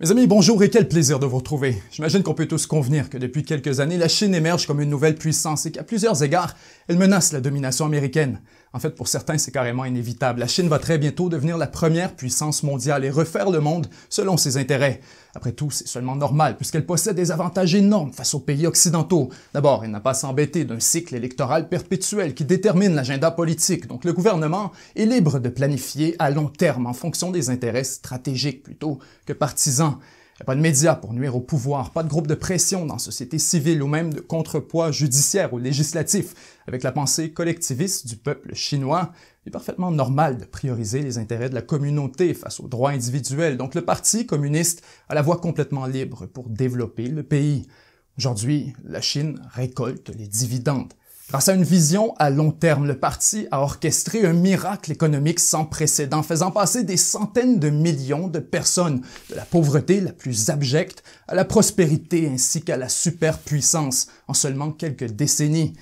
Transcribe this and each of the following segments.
Mes amis, bonjour et quel plaisir de vous retrouver. J'imagine qu'on peut tous convenir que depuis quelques années, la Chine émerge comme une nouvelle puissance et qu'à plusieurs égards, elle menace la domination américaine. En fait, pour certains, c'est carrément inévitable. La Chine va très bientôt devenir la première puissance mondiale et refaire le monde selon ses intérêts. Après tout, c'est seulement normal, puisqu'elle possède des avantages énormes face aux pays occidentaux. D'abord, elle n'a pas à s'embêter d'un cycle électoral perpétuel qui détermine l'agenda politique, donc le gouvernement est libre de planifier à long terme en fonction des intérêts stratégiques plutôt que partisans. Il n'y a pas de médias pour nuire au pouvoir, pas de groupe de pression dans la société civile ou même de contrepoids judiciaire ou législatif. Avec la pensée collectiviste du peuple chinois, il est parfaitement normal de prioriser les intérêts de la communauté face aux droits individuels. Donc le Parti communiste a la voie complètement libre pour développer le pays. Aujourd'hui, la Chine récolte les dividendes. Grâce à une vision à long terme, le parti a orchestré un miracle économique sans précédent, faisant passer des centaines de millions de personnes de la pauvreté la plus abjecte à la prospérité ainsi qu'à la superpuissance en seulement quelques décennies.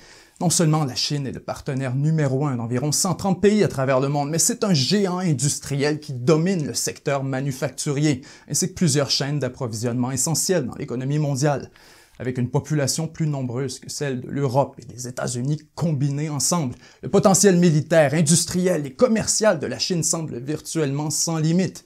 Non seulement la Chine est le partenaire numéro un d'environ 130 pays à travers le monde, mais c'est un géant industriel qui domine le secteur manufacturier, ainsi que plusieurs chaînes d'approvisionnement essentielles dans l'économie mondiale avec une population plus nombreuse que celle de l'Europe et des États-Unis combinés ensemble. Le potentiel militaire, industriel et commercial de la Chine semble virtuellement sans limite.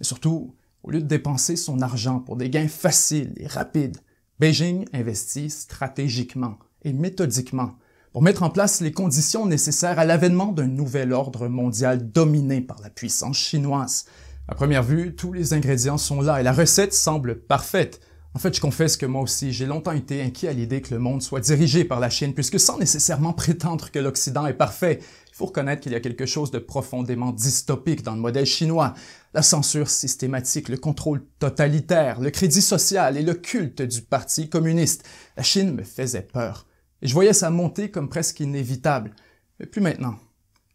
Et surtout, au lieu de dépenser son argent pour des gains faciles et rapides, Beijing investit stratégiquement et méthodiquement pour mettre en place les conditions nécessaires à l'avènement d'un nouvel ordre mondial dominé par la puissance chinoise. À première vue, tous les ingrédients sont là et la recette semble parfaite. En fait, je confesse que moi aussi, j'ai longtemps été inquiet à l'idée que le monde soit dirigé par la Chine, puisque sans nécessairement prétendre que l'Occident est parfait, il faut reconnaître qu'il y a quelque chose de profondément dystopique dans le modèle chinois. La censure systématique, le contrôle totalitaire, le crédit social et le culte du Parti communiste. La Chine me faisait peur. Et je voyais sa montée comme presque inévitable. Mais plus maintenant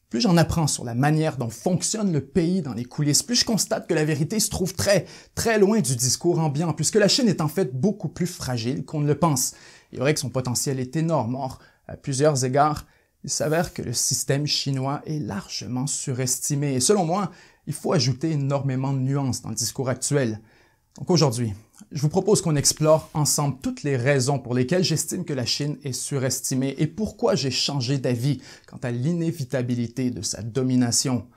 plus j'en apprends sur la manière dont fonctionne le pays dans les coulisses, plus je constate que la vérité se trouve très, très loin du discours ambiant, puisque la Chine est en fait beaucoup plus fragile qu'on ne le pense. Il est vrai que son potentiel est énorme, or, à plusieurs égards, il s'avère que le système chinois est largement surestimé, et selon moi, il faut ajouter énormément de nuances dans le discours actuel. Donc aujourd'hui, je vous propose qu'on explore ensemble toutes les raisons pour lesquelles j'estime que la Chine est surestimée et pourquoi j'ai changé d'avis quant à l'inévitabilité de sa domination.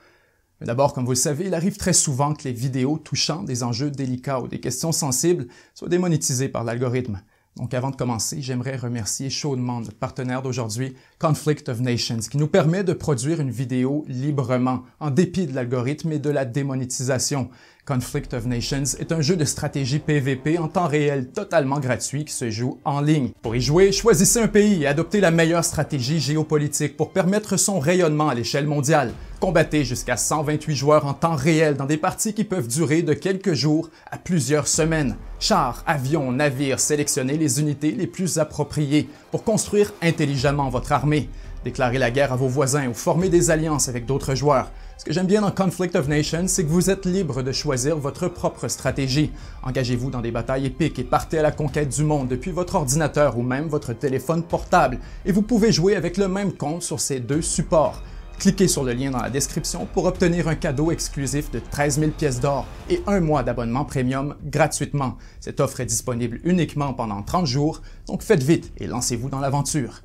Mais d'abord, comme vous le savez, il arrive très souvent que les vidéos touchant des enjeux délicats ou des questions sensibles soient démonétisées par l'algorithme. Donc avant de commencer, j'aimerais remercier chaudement notre partenaire d'aujourd'hui, Conflict of Nations, qui nous permet de produire une vidéo librement, en dépit de l'algorithme et de la démonétisation. Conflict of Nations est un jeu de stratégie PVP en temps réel totalement gratuit qui se joue en ligne. Pour y jouer, choisissez un pays et adoptez la meilleure stratégie géopolitique pour permettre son rayonnement à l'échelle mondiale. Combattez jusqu'à 128 joueurs en temps réel dans des parties qui peuvent durer de quelques jours à plusieurs semaines. Chars, avions, navires, sélectionnez les unités les plus appropriées pour construire intelligemment votre armée déclarer la guerre à vos voisins ou former des alliances avec d'autres joueurs. Ce que j'aime bien dans Conflict of Nations, c'est que vous êtes libre de choisir votre propre stratégie. Engagez-vous dans des batailles épiques et partez à la conquête du monde depuis votre ordinateur ou même votre téléphone portable, et vous pouvez jouer avec le même compte sur ces deux supports. Cliquez sur le lien dans la description pour obtenir un cadeau exclusif de 13 000 pièces d'or et un mois d'abonnement premium gratuitement. Cette offre est disponible uniquement pendant 30 jours, donc faites vite et lancez-vous dans l'aventure.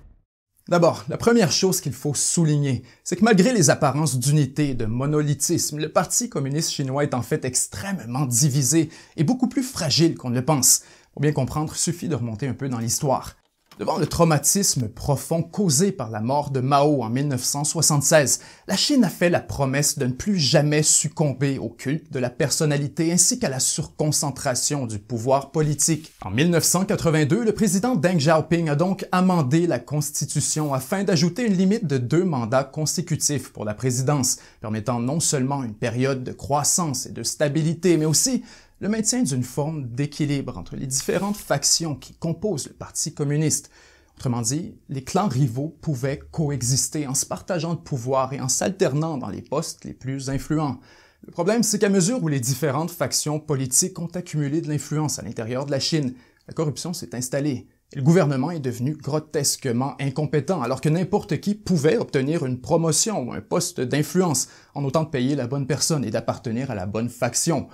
D'abord, la première chose qu'il faut souligner, c'est que malgré les apparences d'unité, de monolithisme, le Parti communiste chinois est en fait extrêmement divisé et beaucoup plus fragile qu'on ne le pense. Pour bien comprendre, suffit de remonter un peu dans l'histoire. Devant le traumatisme profond causé par la mort de Mao en 1976, la Chine a fait la promesse de ne plus jamais succomber au culte de la personnalité ainsi qu'à la surconcentration du pouvoir politique. En 1982, le président Deng Xiaoping a donc amendé la constitution afin d'ajouter une limite de deux mandats consécutifs pour la présidence, permettant non seulement une période de croissance et de stabilité, mais aussi le maintien d'une forme d'équilibre entre les différentes factions qui composent le Parti communiste. Autrement dit, les clans rivaux pouvaient coexister en se partageant le pouvoir et en s'alternant dans les postes les plus influents. Le problème, c'est qu'à mesure où les différentes factions politiques ont accumulé de l'influence à l'intérieur de la Chine, la corruption s'est installée. Et le gouvernement est devenu grotesquement incompétent, alors que n'importe qui pouvait obtenir une promotion ou un poste d'influence, en autant de payer la bonne personne et d'appartenir à la bonne faction.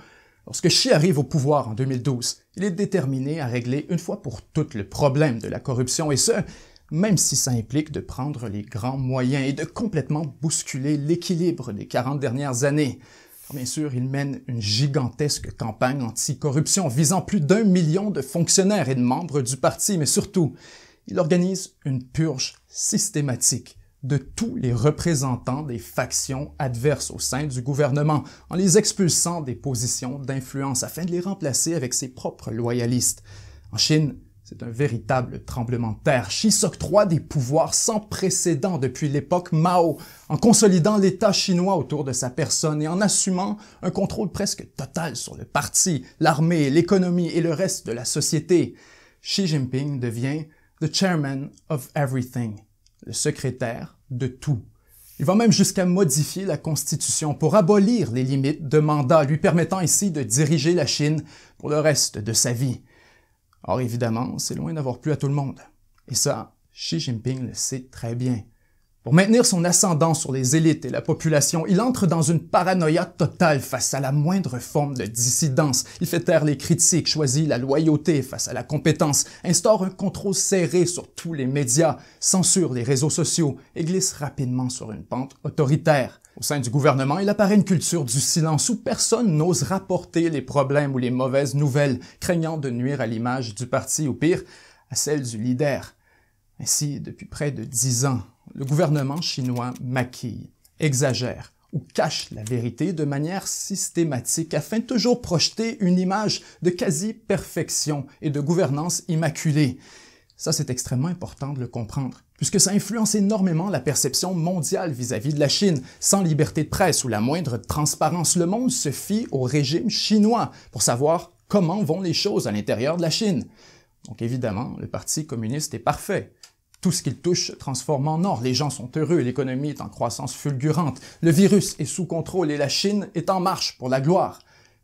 Lorsque Xi arrive au pouvoir en 2012, il est déterminé à régler une fois pour toutes le problème de la corruption, et ce, même si ça implique de prendre les grands moyens et de complètement bousculer l'équilibre des 40 dernières années. Bien sûr, il mène une gigantesque campagne anticorruption visant plus d'un million de fonctionnaires et de membres du parti, mais surtout, il organise une purge systématique de tous les représentants des factions adverses au sein du gouvernement en les expulsant des positions d'influence afin de les remplacer avec ses propres loyalistes. En Chine, c'est un véritable tremblement de terre. Xi s'octroie des pouvoirs sans précédent depuis l'époque Mao, en consolidant l'État chinois autour de sa personne et en assumant un contrôle presque total sur le parti, l'armée, l'économie et le reste de la société. Xi Jinping devient The Chairman of Everything, le secrétaire de tout. Il va même jusqu'à modifier la Constitution pour abolir les limites de mandat, lui permettant ainsi de diriger la Chine pour le reste de sa vie. Or évidemment, c'est loin d'avoir plu à tout le monde. Et ça, Xi Jinping le sait très bien. Pour maintenir son ascendant sur les élites et la population, il entre dans une paranoïa totale face à la moindre forme de dissidence. Il fait taire les critiques, choisit la loyauté face à la compétence, instaure un contrôle serré sur tous les médias, censure les réseaux sociaux et glisse rapidement sur une pente autoritaire. Au sein du gouvernement, il apparaît une culture du silence où personne n'ose rapporter les problèmes ou les mauvaises nouvelles, craignant de nuire à l'image du parti ou pire, à celle du leader. Ainsi, depuis près de dix ans, le gouvernement chinois maquille, exagère ou cache la vérité de manière systématique afin toujours projeter une image de quasi-perfection et de gouvernance immaculée. Ça, c'est extrêmement important de le comprendre, puisque ça influence énormément la perception mondiale vis à -vis de la Chine. Sans liberté de presse ou la moindre transparence, le monde se fie au régime chinois pour savoir comment vont les choses à l'intérieur de la Chine. Donc évidemment, le Parti communiste est parfait. Tout ce qu'il touche se transforme en or. Les gens sont heureux, l'économie est en croissance fulgurante, le virus est sous contrôle et la Chine est en marche pour la gloire.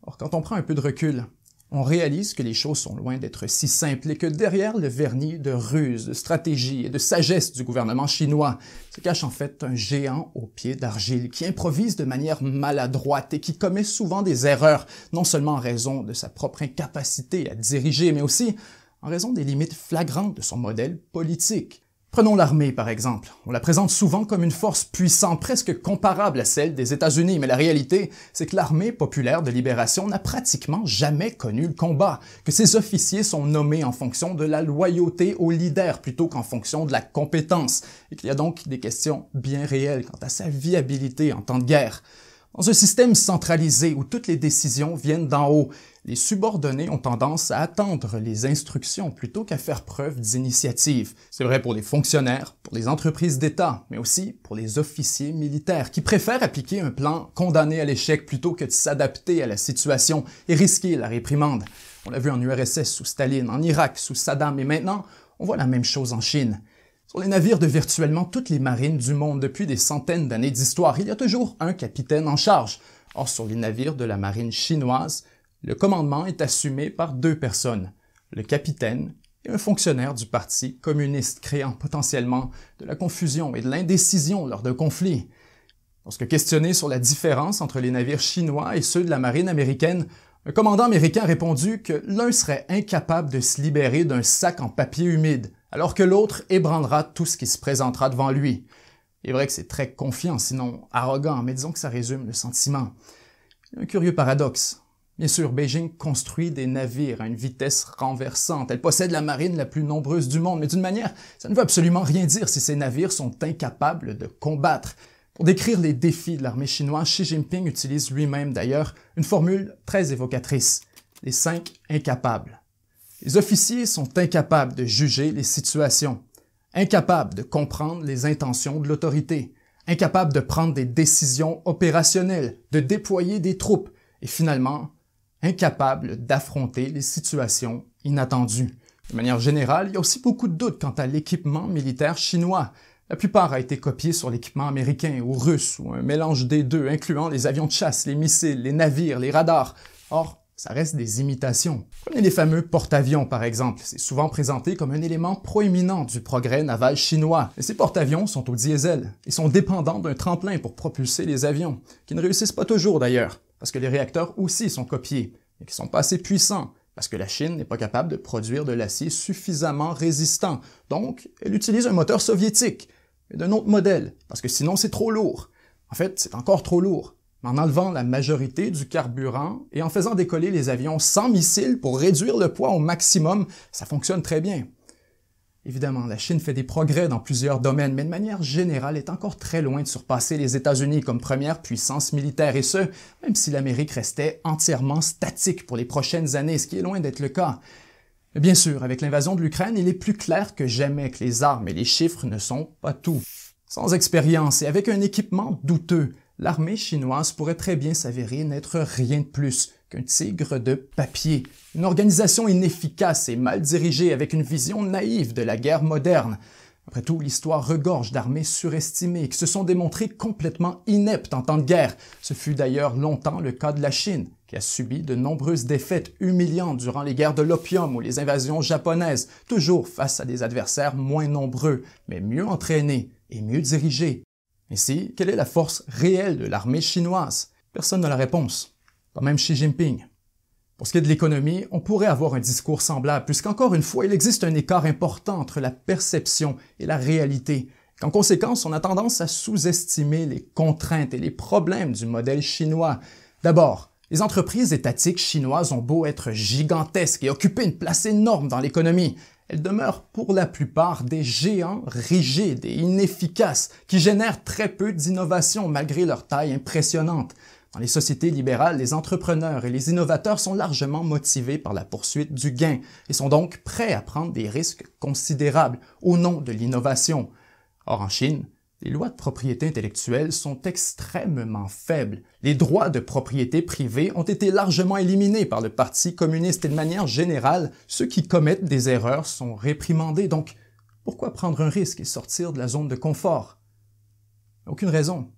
Or, quand on prend un peu de recul, on réalise que les choses sont loin d'être si simples et que derrière le vernis de ruse, de stratégie et de sagesse du gouvernement chinois se cache en fait un géant aux pieds d'argile qui improvise de manière maladroite et qui commet souvent des erreurs, non seulement en raison de sa propre incapacité à diriger, mais aussi en raison des limites flagrantes de son modèle politique. Prenons l'armée, par exemple. On la présente souvent comme une force puissante, presque comparable à celle des États-Unis, mais la réalité, c'est que l'armée populaire de libération n'a pratiquement jamais connu le combat, que ses officiers sont nommés en fonction de la loyauté au leader plutôt qu'en fonction de la compétence, et qu'il y a donc des questions bien réelles quant à sa viabilité en temps de guerre. Dans un système centralisé où toutes les décisions viennent d'en haut, les subordonnés ont tendance à attendre les instructions plutôt qu'à faire preuve d'initiative. C'est vrai pour les fonctionnaires, pour les entreprises d'État, mais aussi pour les officiers militaires qui préfèrent appliquer un plan condamné à l'échec plutôt que de s'adapter à la situation et risquer la réprimande. On l'a vu en URSS sous Staline, en Irak sous Saddam et maintenant, on voit la même chose en Chine. Sur les navires de virtuellement toutes les marines du monde depuis des centaines d'années d'histoire, il y a toujours un capitaine en charge. Or, sur les navires de la marine chinoise, le commandement est assumé par deux personnes, le capitaine et un fonctionnaire du Parti communiste, créant potentiellement de la confusion et de l'indécision lors d'un conflit. Lorsque questionné sur la différence entre les navires chinois et ceux de la marine américaine, un commandant américain a répondu que l'un serait incapable de se libérer d'un sac en papier humide, alors que l'autre ébranlera tout ce qui se présentera devant lui. Il est vrai que c'est très confiant, sinon arrogant, mais disons que ça résume le sentiment. Un curieux paradoxe. Bien sûr, Beijing construit des navires à une vitesse renversante. Elle possède la marine la plus nombreuse du monde, mais d'une manière, ça ne veut absolument rien dire si ces navires sont incapables de combattre. Pour décrire les défis de l'armée chinoise, Xi Jinping utilise lui-même d'ailleurs une formule très évocatrice, les cinq incapables. Les officiers sont incapables de juger les situations, incapables de comprendre les intentions de l'autorité, incapables de prendre des décisions opérationnelles, de déployer des troupes, et finalement incapable d'affronter les situations inattendues. De manière générale, il y a aussi beaucoup de doutes quant à l'équipement militaire chinois. La plupart a été copié sur l'équipement américain ou russe, ou un mélange des deux, incluant les avions de chasse, les missiles, les navires, les radars. Or, ça reste des imitations. Prenez les fameux porte-avions par exemple, c'est souvent présenté comme un élément proéminent du progrès naval chinois. Mais ces porte-avions sont au diesel Ils sont dépendants d'un tremplin pour propulser les avions, qui ne réussissent pas toujours d'ailleurs parce que les réacteurs aussi sont copiés, mais qui ne sont pas assez puissants, parce que la Chine n'est pas capable de produire de l'acier suffisamment résistant. Donc, elle utilise un moteur soviétique, mais d'un autre modèle, parce que sinon c'est trop lourd. En fait, c'est encore trop lourd. Mais en enlevant la majorité du carburant et en faisant décoller les avions sans missiles pour réduire le poids au maximum, ça fonctionne très bien. Évidemment, la Chine fait des progrès dans plusieurs domaines, mais de manière générale est encore très loin de surpasser les États-Unis comme première puissance militaire, et ce, même si l'Amérique restait entièrement statique pour les prochaines années, ce qui est loin d'être le cas. Bien sûr, avec l'invasion de l'Ukraine, il est plus clair que jamais que les armes et les chiffres ne sont pas tout. Sans expérience et avec un équipement douteux, l'armée chinoise pourrait très bien s'avérer n'être rien de plus qu'un tigre de papier, une organisation inefficace et mal dirigée avec une vision naïve de la guerre moderne. Après tout, l'histoire regorge d'armées surestimées qui se sont démontrées complètement ineptes en temps de guerre. Ce fut d'ailleurs longtemps le cas de la Chine, qui a subi de nombreuses défaites humiliantes durant les guerres de l'opium ou les invasions japonaises, toujours face à des adversaires moins nombreux, mais mieux entraînés et mieux dirigés. Ainsi, quelle est la force réelle de l'armée chinoise Personne n'a la réponse, pas même Xi Jinping. Pour ce qui est de l'économie, on pourrait avoir un discours semblable, puisqu'encore une fois, il existe un écart important entre la perception et la réalité, qu'en conséquence, on a tendance à sous-estimer les contraintes et les problèmes du modèle chinois. D'abord, les entreprises étatiques chinoises ont beau être gigantesques et occuper une place énorme dans l'économie, elles demeurent pour la plupart des géants rigides et inefficaces qui génèrent très peu d'innovation malgré leur taille impressionnante. Dans les sociétés libérales, les entrepreneurs et les innovateurs sont largement motivés par la poursuite du gain et sont donc prêts à prendre des risques considérables au nom de l'innovation. Or, en Chine, les lois de propriété intellectuelle sont extrêmement faibles. Les droits de propriété privée ont été largement éliminés par le Parti communiste et de manière générale, ceux qui commettent des erreurs sont réprimandés, donc pourquoi prendre un risque et sortir de la zone de confort Aucune raison.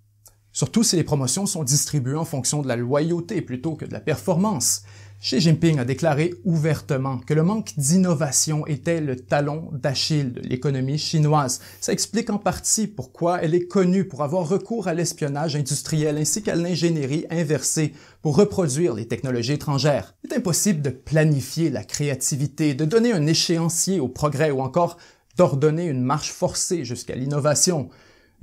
Surtout si les promotions sont distribuées en fonction de la loyauté plutôt que de la performance. Xi Jinping a déclaré ouvertement que le manque d'innovation était le talon d'Achille de l'économie chinoise. Ça explique en partie pourquoi elle est connue pour avoir recours à l'espionnage industriel ainsi qu'à l'ingénierie inversée pour reproduire les technologies étrangères. Il est impossible de planifier la créativité, de donner un échéancier au progrès ou encore d'ordonner une marche forcée jusqu'à l'innovation.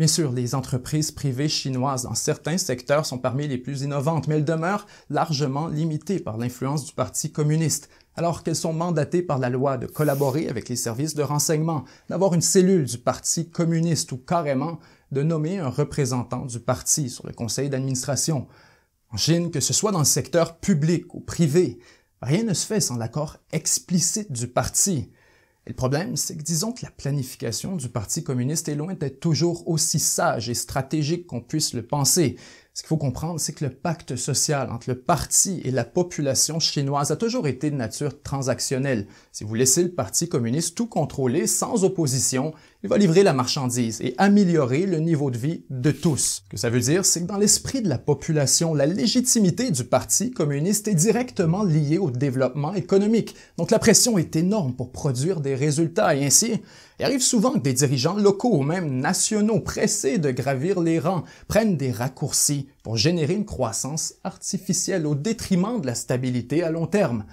Bien sûr, les entreprises privées chinoises dans certains secteurs sont parmi les plus innovantes, mais elles demeurent largement limitées par l'influence du Parti communiste, alors qu'elles sont mandatées par la loi de collaborer avec les services de renseignement, d'avoir une cellule du Parti communiste ou carrément de nommer un représentant du parti sur le conseil d'administration. En Chine, que ce soit dans le secteur public ou privé, rien ne se fait sans l'accord explicite du parti le problème, c'est que disons que la planification du Parti communiste est loin d'être toujours aussi sage et stratégique qu'on puisse le penser. Ce qu'il faut comprendre, c'est que le pacte social entre le parti et la population chinoise a toujours été de nature transactionnelle. Si vous laissez le Parti communiste tout contrôler sans opposition, il va livrer la marchandise et améliorer le niveau de vie de tous. Ce que ça veut dire, c'est que dans l'esprit de la population, la légitimité du Parti communiste est directement liée au développement économique. Donc la pression est énorme pour produire des résultats et ainsi, il arrive souvent que des dirigeants locaux ou même nationaux pressés de gravir les rangs prennent des raccourcis pour générer une croissance artificielle au détriment de la stabilité à long terme.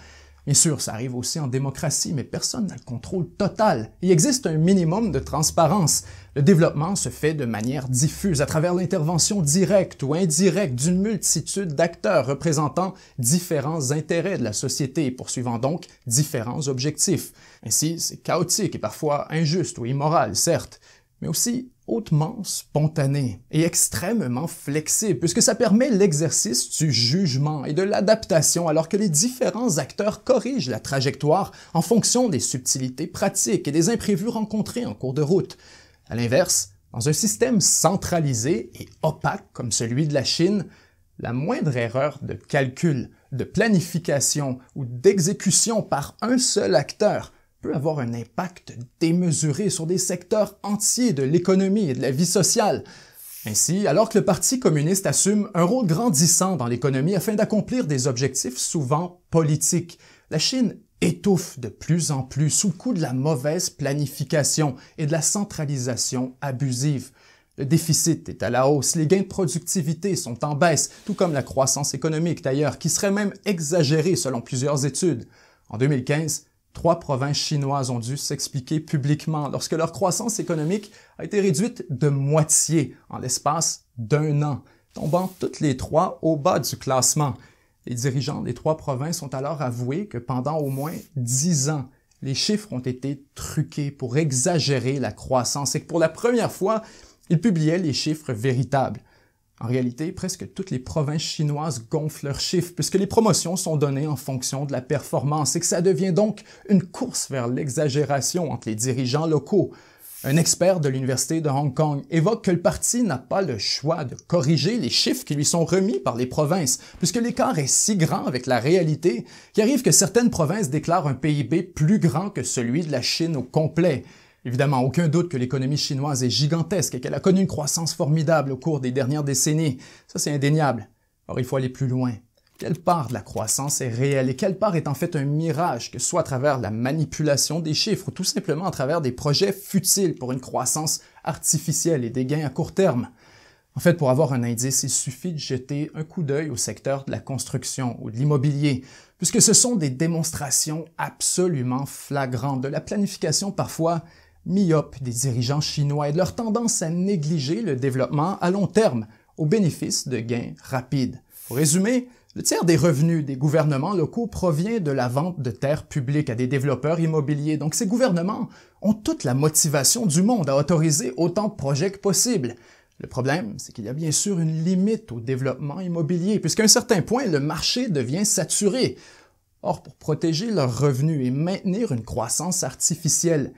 Bien sûr, ça arrive aussi en démocratie, mais personne n'a le contrôle total. Il existe un minimum de transparence. Le développement se fait de manière diffuse à travers l'intervention directe ou indirecte d'une multitude d'acteurs représentant différents intérêts de la société et poursuivant donc différents objectifs. Ainsi, c'est chaotique et parfois injuste ou immoral, certes, mais aussi hautement spontané et extrêmement flexible, puisque ça permet l'exercice du jugement et de l'adaptation alors que les différents acteurs corrigent la trajectoire en fonction des subtilités pratiques et des imprévus rencontrés en cours de route. À l'inverse, dans un système centralisé et opaque comme celui de la Chine, la moindre erreur de calcul, de planification ou d'exécution par un seul acteur peut avoir un impact démesuré sur des secteurs entiers de l'économie et de la vie sociale. Ainsi, alors que le Parti communiste assume un rôle grandissant dans l'économie afin d'accomplir des objectifs souvent politiques, la Chine étouffe de plus en plus sous le coup de la mauvaise planification et de la centralisation abusive. Le déficit est à la hausse, les gains de productivité sont en baisse, tout comme la croissance économique d'ailleurs, qui serait même exagérée selon plusieurs études. En 2015, trois provinces chinoises ont dû s'expliquer publiquement lorsque leur croissance économique a été réduite de moitié en l'espace d'un an, tombant toutes les trois au bas du classement. Les dirigeants des trois provinces ont alors avoué que pendant au moins dix ans, les chiffres ont été truqués pour exagérer la croissance et que pour la première fois, ils publiaient les chiffres véritables. En réalité, presque toutes les provinces chinoises gonflent leurs chiffres puisque les promotions sont données en fonction de la performance et que ça devient donc une course vers l'exagération entre les dirigeants locaux. Un expert de l'Université de Hong Kong évoque que le parti n'a pas le choix de corriger les chiffres qui lui sont remis par les provinces, puisque l'écart est si grand avec la réalité qu'il arrive que certaines provinces déclarent un PIB plus grand que celui de la Chine au complet. Évidemment, aucun doute que l'économie chinoise est gigantesque et qu'elle a connu une croissance formidable au cours des dernières décennies. Ça, c'est indéniable. Or, il faut aller plus loin. Quelle part de la croissance est réelle et quelle part est en fait un mirage, que ce soit à travers la manipulation des chiffres ou tout simplement à travers des projets futiles pour une croissance artificielle et des gains à court terme? En fait, pour avoir un indice, il suffit de jeter un coup d'œil au secteur de la construction ou de l'immobilier, puisque ce sont des démonstrations absolument flagrantes de la planification parfois MI-op des dirigeants chinois et de leur tendance à négliger le développement à long terme au bénéfice de gains rapides. Pour résumer, le tiers des revenus des gouvernements locaux provient de la vente de terres publiques à des développeurs immobiliers, donc ces gouvernements ont toute la motivation du monde à autoriser autant de projets que possible. Le problème, c'est qu'il y a bien sûr une limite au développement immobilier, puisqu'à un certain point, le marché devient saturé. Or, pour protéger leurs revenus et maintenir une croissance artificielle,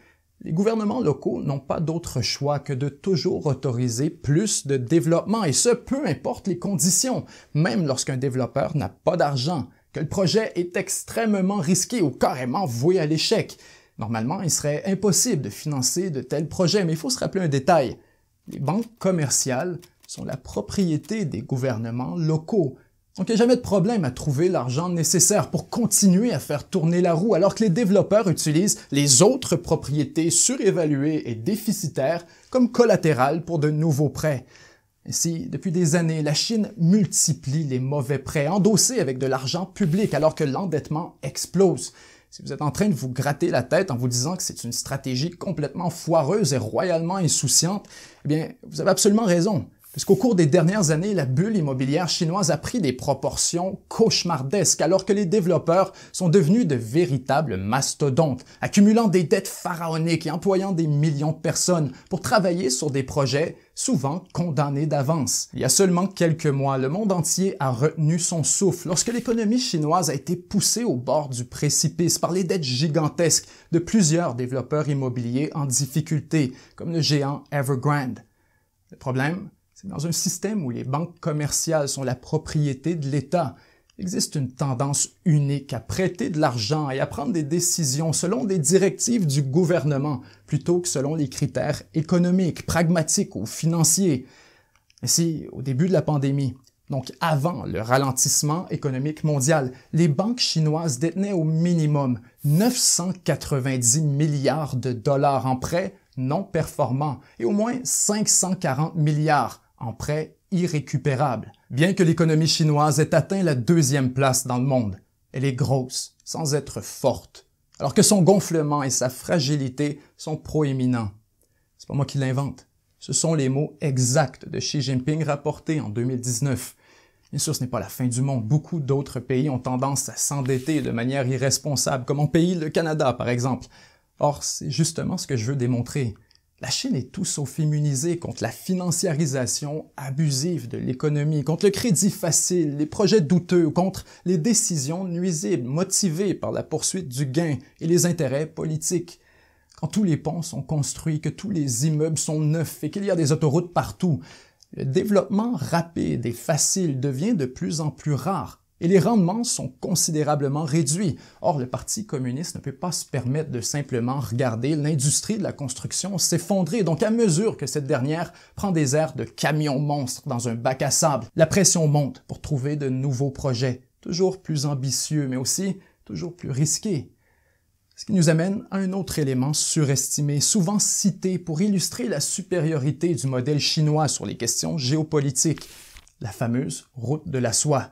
les gouvernements locaux n'ont pas d'autre choix que de toujours autoriser plus de développement, et ce, peu importe les conditions, même lorsqu'un développeur n'a pas d'argent, que le projet est extrêmement risqué ou carrément voué à l'échec. Normalement, il serait impossible de financer de tels projets, mais il faut se rappeler un détail. Les banques commerciales sont la propriété des gouvernements locaux, donc, il n'y a jamais de problème à trouver l'argent nécessaire pour continuer à faire tourner la roue, alors que les développeurs utilisent les autres propriétés surévaluées et déficitaires comme collatéral pour de nouveaux prêts. Ainsi, depuis des années, la Chine multiplie les mauvais prêts endossés avec de l'argent public, alors que l'endettement explose. Si vous êtes en train de vous gratter la tête en vous disant que c'est une stratégie complètement foireuse et royalement insouciante, eh bien, vous avez absolument raison. Puisqu'au cours des dernières années, la bulle immobilière chinoise a pris des proportions cauchemardesques alors que les développeurs sont devenus de véritables mastodontes, accumulant des dettes pharaoniques et employant des millions de personnes pour travailler sur des projets souvent condamnés d'avance. Il y a seulement quelques mois, le monde entier a retenu son souffle lorsque l'économie chinoise a été poussée au bord du précipice par les dettes gigantesques de plusieurs développeurs immobiliers en difficulté, comme le géant Evergrande. Le problème dans un système où les banques commerciales sont la propriété de l'État. Il existe une tendance unique à prêter de l'argent et à prendre des décisions selon des directives du gouvernement plutôt que selon les critères économiques, pragmatiques ou financiers. Ainsi, au début de la pandémie, donc avant le ralentissement économique mondial, les banques chinoises détenaient au minimum 990 milliards de dollars en prêts non performants et au moins 540 milliards en prêts irrécupérables, bien que l'économie chinoise ait atteint la deuxième place dans le monde. Elle est grosse, sans être forte, alors que son gonflement et sa fragilité sont proéminents. C'est pas moi qui l'invente. Ce sont les mots exacts de Xi Jinping rapportés en 2019. Bien sûr, ce n'est pas la fin du monde. Beaucoup d'autres pays ont tendance à s'endetter de manière irresponsable, comme mon pays, le Canada, par exemple. Or, c'est justement ce que je veux démontrer. La Chine est tout sauf immunisée contre la financiarisation abusive de l'économie, contre le crédit facile, les projets douteux, contre les décisions nuisibles motivées par la poursuite du gain et les intérêts politiques. Quand tous les ponts sont construits, que tous les immeubles sont neufs et qu'il y a des autoroutes partout, le développement rapide et facile devient de plus en plus rare et les rendements sont considérablement réduits. Or, le Parti communiste ne peut pas se permettre de simplement regarder l'industrie de la construction s'effondrer. Donc, à mesure que cette dernière prend des airs de camion monstre dans un bac à sable, la pression monte pour trouver de nouveaux projets, toujours plus ambitieux, mais aussi toujours plus risqués. Ce qui nous amène à un autre élément surestimé, souvent cité pour illustrer la supériorité du modèle chinois sur les questions géopolitiques, la fameuse route de la soie.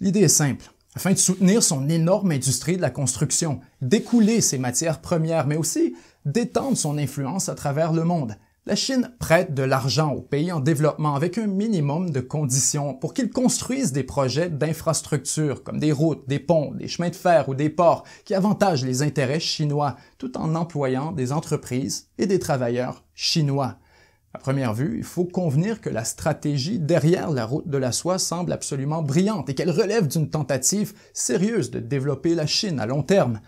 L'idée est simple. Afin de soutenir son énorme industrie de la construction, d'écouler ses matières premières, mais aussi d'étendre son influence à travers le monde, la Chine prête de l'argent aux pays en développement avec un minimum de conditions pour qu'ils construisent des projets d'infrastructures comme des routes, des ponts, des chemins de fer ou des ports qui avantagent les intérêts chinois tout en employant des entreprises et des travailleurs chinois. À première vue, il faut convenir que la stratégie derrière la route de la soie semble absolument brillante et qu'elle relève d'une tentative sérieuse de développer la Chine à long terme.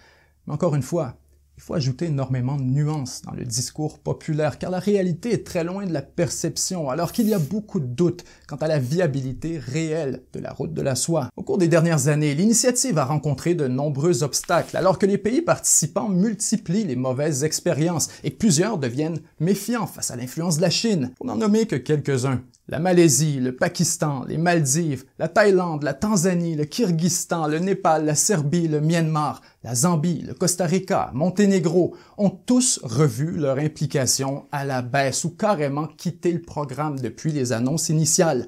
Mais encore une fois, il faut ajouter énormément de nuances dans le discours populaire, car la réalité est très loin de la perception, alors qu'il y a beaucoup de doutes quant à la viabilité réelle de la route de la soie. Au cours des dernières années, l'initiative a rencontré de nombreux obstacles, alors que les pays participants multiplient les mauvaises expériences et plusieurs deviennent méfiants face à l'influence de la Chine, pour n'en nommer que quelques-uns la Malaisie, le Pakistan, les Maldives, la Thaïlande, la Tanzanie, le Kyrgyzstan, le Népal, la Serbie, le Myanmar, la Zambie, le Costa Rica, Monténégro ont tous revu leur implication à la baisse ou carrément quitté le programme depuis les annonces initiales.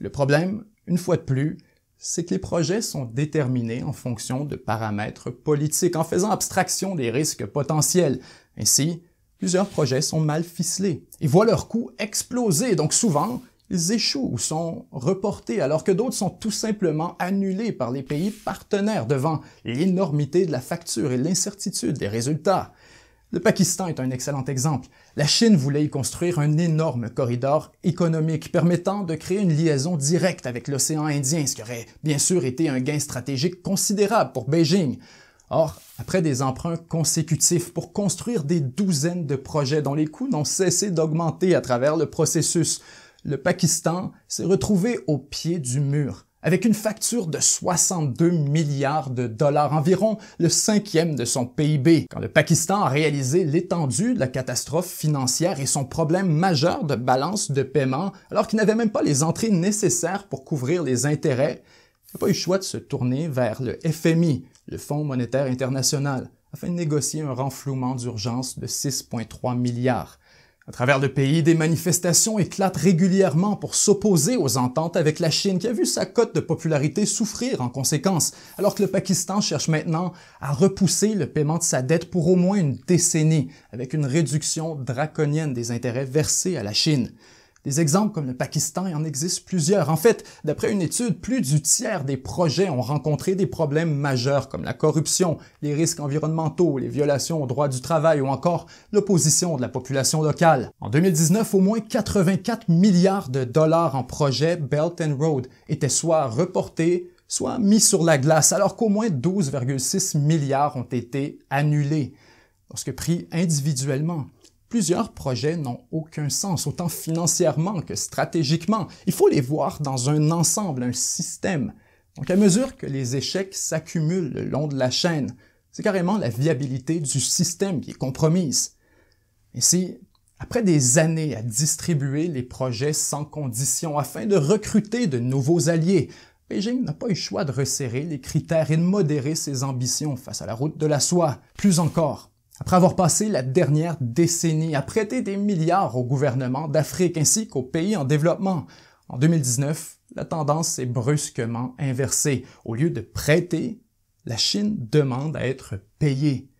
Le problème, une fois de plus, c'est que les projets sont déterminés en fonction de paramètres politiques, en faisant abstraction des risques potentiels. Ainsi, plusieurs projets sont mal ficelés et voient leurs coûts exploser, donc souvent ils échouent ou sont reportés, alors que d'autres sont tout simplement annulés par les pays partenaires devant l'énormité de la facture et l'incertitude des résultats. Le Pakistan est un excellent exemple. La Chine voulait y construire un énorme corridor économique permettant de créer une liaison directe avec l'océan Indien, ce qui aurait bien sûr été un gain stratégique considérable pour Beijing. Or, après des emprunts consécutifs pour construire des douzaines de projets dont les coûts n'ont cessé d'augmenter à travers le processus, le Pakistan s'est retrouvé au pied du mur, avec une facture de 62 milliards de dollars, environ le cinquième de son PIB. Quand le Pakistan a réalisé l'étendue de la catastrophe financière et son problème majeur de balance de paiement, alors qu'il n'avait même pas les entrées nécessaires pour couvrir les intérêts, il n'a pas eu le choix de se tourner vers le FMI, le Fonds monétaire international, afin de négocier un renflouement d'urgence de 6,3 milliards. À travers le pays, des manifestations éclatent régulièrement pour s'opposer aux ententes avec la Chine, qui a vu sa cote de popularité souffrir en conséquence, alors que le Pakistan cherche maintenant à repousser le paiement de sa dette pour au moins une décennie, avec une réduction draconienne des intérêts versés à la Chine. Des exemples comme le Pakistan, il en existe plusieurs. En fait, d'après une étude, plus du tiers des projets ont rencontré des problèmes majeurs comme la corruption, les risques environnementaux, les violations aux droits du travail ou encore l'opposition de la population locale. En 2019, au moins 84 milliards de dollars en projets Belt and Road étaient soit reportés, soit mis sur la glace, alors qu'au moins 12,6 milliards ont été annulés, lorsque pris individuellement. Plusieurs projets n'ont aucun sens, autant financièrement que stratégiquement. Il faut les voir dans un ensemble, un système. Donc à mesure que les échecs s'accumulent le long de la chaîne, c'est carrément la viabilité du système qui est compromise. Ainsi, après des années à distribuer les projets sans condition afin de recruter de nouveaux alliés, Beijing n'a pas eu le choix de resserrer les critères et de modérer ses ambitions face à la route de la soie. Plus encore, après avoir passé la dernière décennie à prêter des milliards au gouvernement d'Afrique ainsi qu'aux pays en développement, en 2019, la tendance s'est brusquement inversée. Au lieu de prêter, la Chine demande à être payée.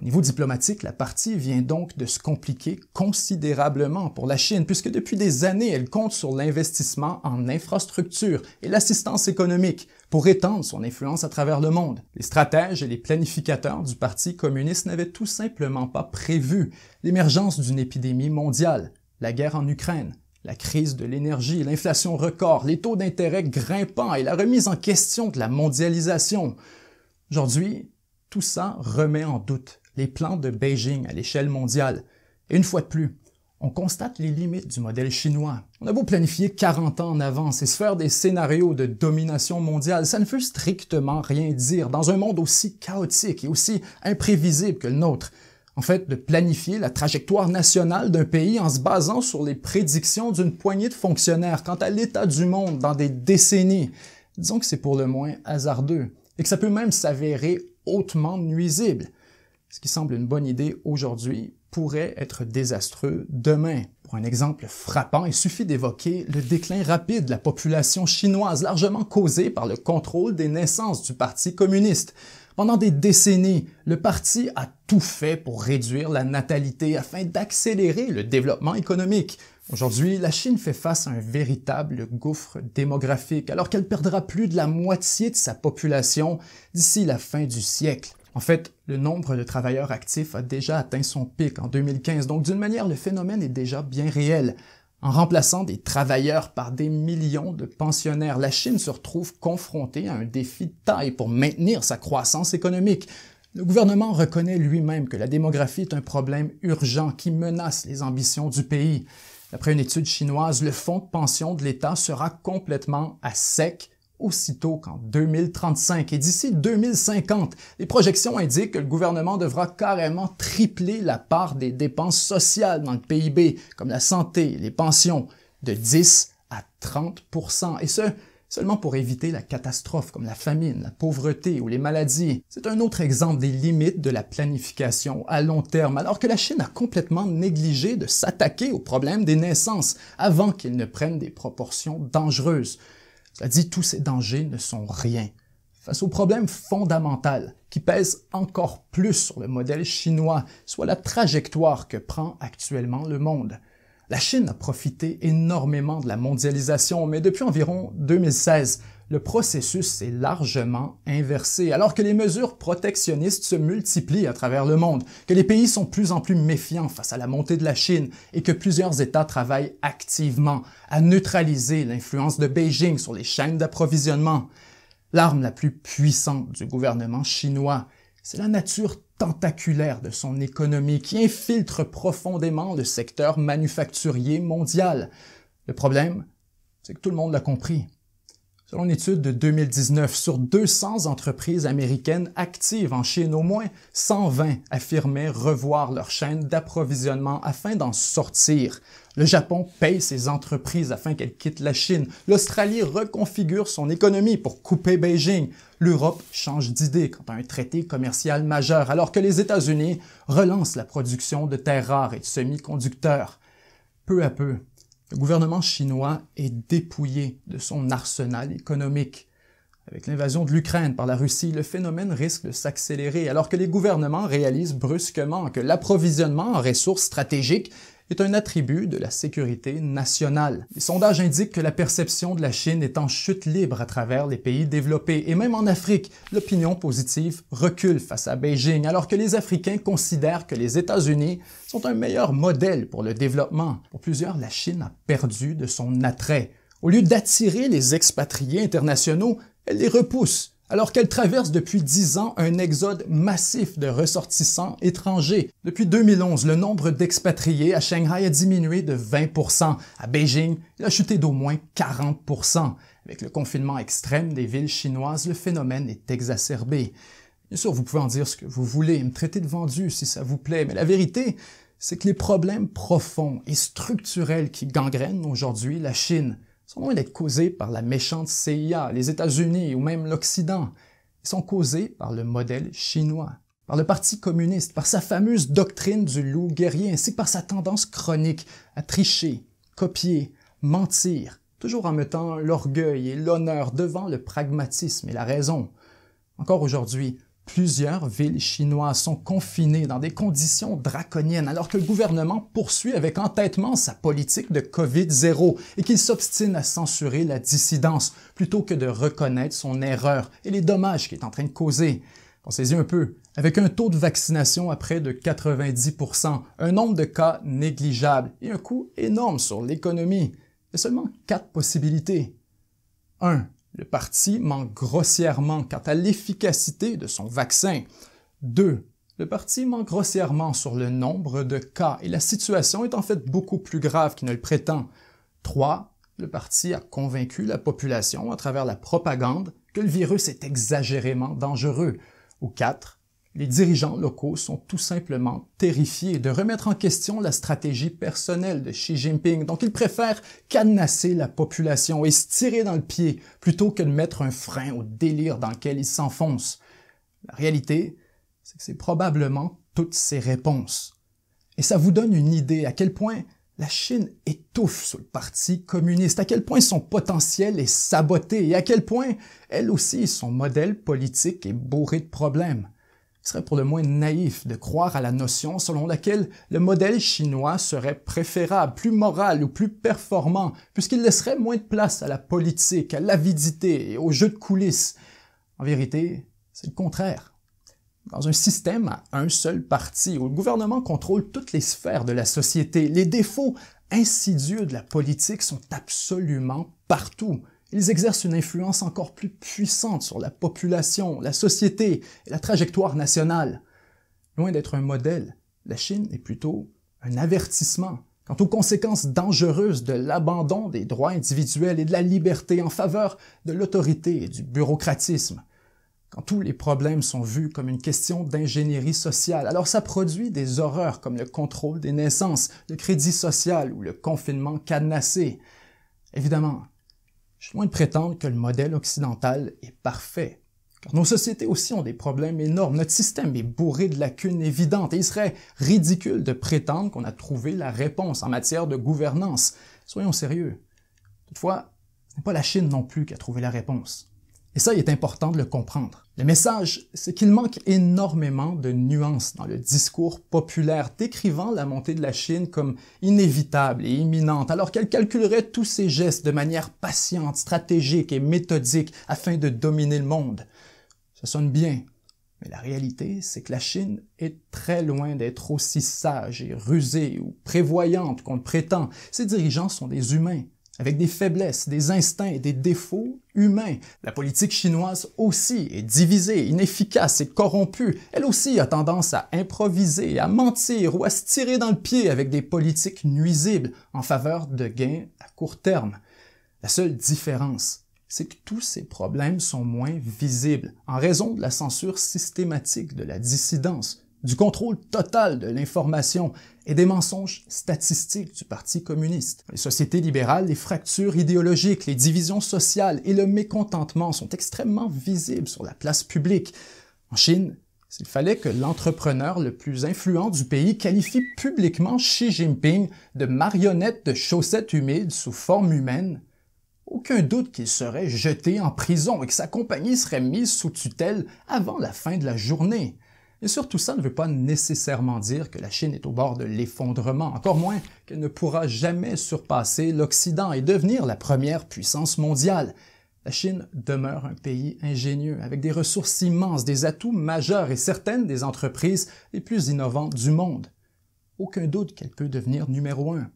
Au niveau diplomatique, la partie vient donc de se compliquer considérablement pour la Chine, puisque depuis des années, elle compte sur l'investissement en infrastructures et l'assistance économique pour étendre son influence à travers le monde. Les stratèges et les planificateurs du Parti communiste n'avaient tout simplement pas prévu l'émergence d'une épidémie mondiale, la guerre en Ukraine, la crise de l'énergie, l'inflation record, les taux d'intérêt grimpants et la remise en question de la mondialisation. Aujourd'hui, tout ça remet en doute les plans de Beijing à l'échelle mondiale. Et une fois de plus, on constate les limites du modèle chinois. On a beau planifier 40 ans en avance et se faire des scénarios de domination mondiale, ça ne veut strictement rien dire dans un monde aussi chaotique et aussi imprévisible que le nôtre. En fait, de planifier la trajectoire nationale d'un pays en se basant sur les prédictions d'une poignée de fonctionnaires quant à l'état du monde dans des décennies, disons que c'est pour le moins hasardeux et que ça peut même s'avérer hautement nuisible ce qui semble une bonne idée aujourd'hui pourrait être désastreux demain. Pour un exemple frappant, il suffit d'évoquer le déclin rapide de la population chinoise, largement causé par le contrôle des naissances du Parti communiste. Pendant des décennies, le parti a tout fait pour réduire la natalité afin d'accélérer le développement économique. Aujourd'hui, la Chine fait face à un véritable gouffre démographique, alors qu'elle perdra plus de la moitié de sa population d'ici la fin du siècle. En fait, le nombre de travailleurs actifs a déjà atteint son pic en 2015, donc d'une manière, le phénomène est déjà bien réel. En remplaçant des travailleurs par des millions de pensionnaires, la Chine se retrouve confrontée à un défi de taille pour maintenir sa croissance économique. Le gouvernement reconnaît lui-même que la démographie est un problème urgent qui menace les ambitions du pays. D'après une étude chinoise, le fonds de pension de l'État sera complètement à sec aussitôt qu'en 2035 et d'ici 2050, les projections indiquent que le gouvernement devra carrément tripler la part des dépenses sociales dans le PIB, comme la santé, les pensions, de 10 à 30 et ce, seulement pour éviter la catastrophe comme la famine, la pauvreté ou les maladies. C'est un autre exemple des limites de la planification à long terme, alors que la Chine a complètement négligé de s'attaquer au problème des naissances avant qu'ils ne prennent des proportions dangereuses. Cela dit, tous ces dangers ne sont rien face au problème fondamental qui pèse encore plus sur le modèle chinois, soit la trajectoire que prend actuellement le monde. La Chine a profité énormément de la mondialisation, mais depuis environ 2016, le processus est largement inversé, alors que les mesures protectionnistes se multiplient à travers le monde, que les pays sont plus en plus méfiants face à la montée de la Chine et que plusieurs États travaillent activement à neutraliser l'influence de Beijing sur les chaînes d'approvisionnement. L'arme la plus puissante du gouvernement chinois, c'est la nature tentaculaire de son économie qui infiltre profondément le secteur manufacturier mondial. Le problème, c'est que tout le monde l'a compris. Selon une étude de 2019, sur 200 entreprises américaines actives en Chine, au moins 120 affirmaient revoir leur chaîne d'approvisionnement afin d'en sortir. Le Japon paye ses entreprises afin qu'elles quittent la Chine. L'Australie reconfigure son économie pour couper Beijing. L'Europe change d'idée quant à un traité commercial majeur, alors que les États-Unis relancent la production de terres rares et de semi-conducteurs. Peu à peu, le gouvernement chinois est dépouillé de son arsenal économique. Avec l'invasion de l'Ukraine par la Russie, le phénomène risque de s'accélérer alors que les gouvernements réalisent brusquement que l'approvisionnement en ressources stratégiques est un attribut de la sécurité nationale. Les sondages indiquent que la perception de la Chine est en chute libre à travers les pays développés et même en Afrique, l'opinion positive recule face à Beijing alors que les Africains considèrent que les États-Unis sont un meilleur modèle pour le développement. Pour plusieurs, la Chine a perdu de son attrait. Au lieu d'attirer les expatriés internationaux, elle les repousse alors qu'elle traverse depuis dix ans un exode massif de ressortissants étrangers. Depuis 2011, le nombre d'expatriés à Shanghai a diminué de 20 À Beijing, il a chuté d'au moins 40 Avec le confinement extrême des villes chinoises, le phénomène est exacerbé. Bien sûr, vous pouvez en dire ce que vous voulez, me traiter de vendu si ça vous plaît, mais la vérité, c'est que les problèmes profonds et structurels qui gangrènent aujourd'hui la Chine sont loin d'être causés par la méchante CIA, les États-Unis ou même l'Occident. Ils sont causés par le modèle chinois, par le Parti communiste, par sa fameuse doctrine du loup guerrier, ainsi que par sa tendance chronique à tricher, copier, mentir, toujours en mettant l'orgueil et l'honneur devant le pragmatisme et la raison. Encore aujourd'hui, Plusieurs villes chinoises sont confinées dans des conditions draconiennes alors que le gouvernement poursuit avec entêtement sa politique de COVID-0 et qu'il s'obstine à censurer la dissidence plutôt que de reconnaître son erreur et les dommages qu'il est en train de causer. Pensez-y un peu. Avec un taux de vaccination à près de 90 un nombre de cas négligeable et un coût énorme sur l'économie, il y a seulement quatre possibilités. 1 le parti manque grossièrement quant à l'efficacité de son vaccin. 2. Le parti manque grossièrement sur le nombre de cas et la situation est en fait beaucoup plus grave qu'il ne le prétend. 3. Le parti a convaincu la population à travers la propagande que le virus est exagérément dangereux. Ou 4. Les dirigeants locaux sont tout simplement terrifiés de remettre en question la stratégie personnelle de Xi Jinping, donc ils préfèrent canasser la population et se tirer dans le pied plutôt que de mettre un frein au délire dans lequel ils s'enfoncent. La réalité, c'est que c'est probablement toutes ces réponses. Et ça vous donne une idée à quel point la Chine étouffe sous le Parti communiste, à quel point son potentiel est saboté et à quel point, elle aussi, son modèle politique est bourré de problèmes serait pour le moins naïf de croire à la notion selon laquelle le modèle chinois serait préférable, plus moral ou plus performant, puisqu'il laisserait moins de place à la politique, à l'avidité et aux jeux de coulisses. En vérité, c'est le contraire. Dans un système à un seul parti, où le gouvernement contrôle toutes les sphères de la société, les défauts insidieux de la politique sont absolument partout. Ils exercent une influence encore plus puissante sur la population, la société et la trajectoire nationale. Loin d'être un modèle, la Chine est plutôt un avertissement quant aux conséquences dangereuses de l'abandon des droits individuels et de la liberté en faveur de l'autorité et du bureaucratisme. Quand tous les problèmes sont vus comme une question d'ingénierie sociale, alors ça produit des horreurs comme le contrôle des naissances, le crédit social ou le confinement cadenassé. Évidemment, je suis loin de prétendre que le modèle occidental est parfait, car nos sociétés aussi ont des problèmes énormes. Notre système est bourré de lacunes évidentes et il serait ridicule de prétendre qu'on a trouvé la réponse en matière de gouvernance. Soyons sérieux. Toutefois, ce n'est pas la Chine non plus qui a trouvé la réponse. Et ça, il est important de le comprendre. Le message, c'est qu'il manque énormément de nuances dans le discours populaire décrivant la montée de la Chine comme inévitable et imminente, alors qu'elle calculerait tous ses gestes de manière patiente, stratégique et méthodique afin de dominer le monde. Ça sonne bien, mais la réalité, c'est que la Chine est très loin d'être aussi sage et rusée ou prévoyante qu'on le prétend. Ses dirigeants sont des humains avec des faiblesses, des instincts et des défauts humains. La politique chinoise aussi est divisée, inefficace et corrompue. Elle aussi a tendance à improviser, à mentir ou à se tirer dans le pied avec des politiques nuisibles en faveur de gains à court terme. La seule différence, c'est que tous ces problèmes sont moins visibles en raison de la censure systématique de la dissidence, du contrôle total de l'information et des mensonges statistiques du Parti communiste. Les sociétés libérales, les fractures idéologiques, les divisions sociales et le mécontentement sont extrêmement visibles sur la place publique. En Chine, s'il fallait que l'entrepreneur le plus influent du pays qualifie publiquement Xi Jinping de marionnette de chaussettes humides sous forme humaine, aucun doute qu'il serait jeté en prison et que sa compagnie serait mise sous tutelle avant la fin de la journée. Et surtout, ça ne veut pas nécessairement dire que la Chine est au bord de l'effondrement, encore moins qu'elle ne pourra jamais surpasser l'Occident et devenir la première puissance mondiale. La Chine demeure un pays ingénieux, avec des ressources immenses, des atouts majeurs et certaines des entreprises les plus innovantes du monde. Aucun doute qu'elle peut devenir numéro un.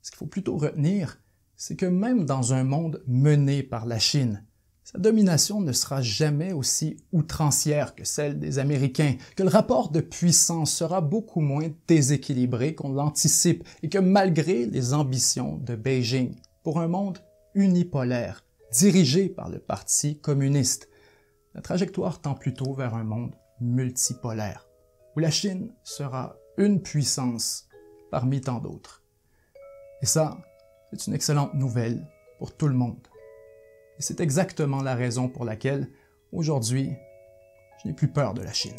Ce qu'il faut plutôt retenir, c'est que même dans un monde mené par la Chine, sa domination ne sera jamais aussi outrancière que celle des Américains, que le rapport de puissance sera beaucoup moins déséquilibré qu'on l'anticipe et que malgré les ambitions de Beijing pour un monde unipolaire, dirigé par le Parti communiste, la trajectoire tend plutôt vers un monde multipolaire, où la Chine sera une puissance parmi tant d'autres. Et ça, c'est une excellente nouvelle pour tout le monde. Et c'est exactement la raison pour laquelle, aujourd'hui, je n'ai plus peur de la Chine.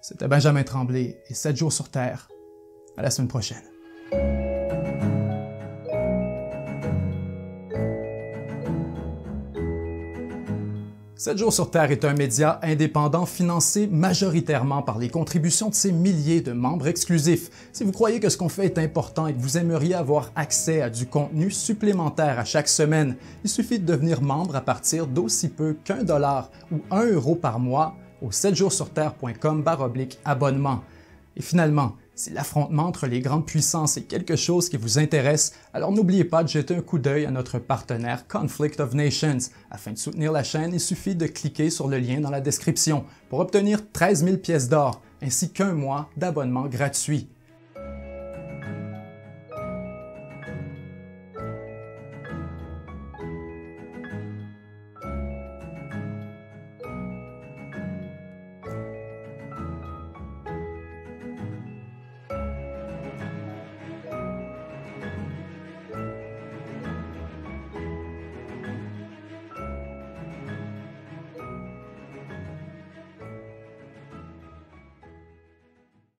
C'était Benjamin Tremblay et 7 jours sur Terre. À la semaine prochaine. 7 jours sur Terre est un média indépendant financé majoritairement par les contributions de ses milliers de membres exclusifs. Si vous croyez que ce qu'on fait est important et que vous aimeriez avoir accès à du contenu supplémentaire à chaque semaine, il suffit de devenir membre à partir d'aussi peu qu'un dollar ou un euro par mois au 7 oblique abonnement. Et finalement, si l'affrontement entre les grandes puissances est quelque chose qui vous intéresse, alors n'oubliez pas de jeter un coup d'œil à notre partenaire Conflict of Nations. Afin de soutenir la chaîne, il suffit de cliquer sur le lien dans la description pour obtenir 13 000 pièces d'or ainsi qu'un mois d'abonnement gratuit.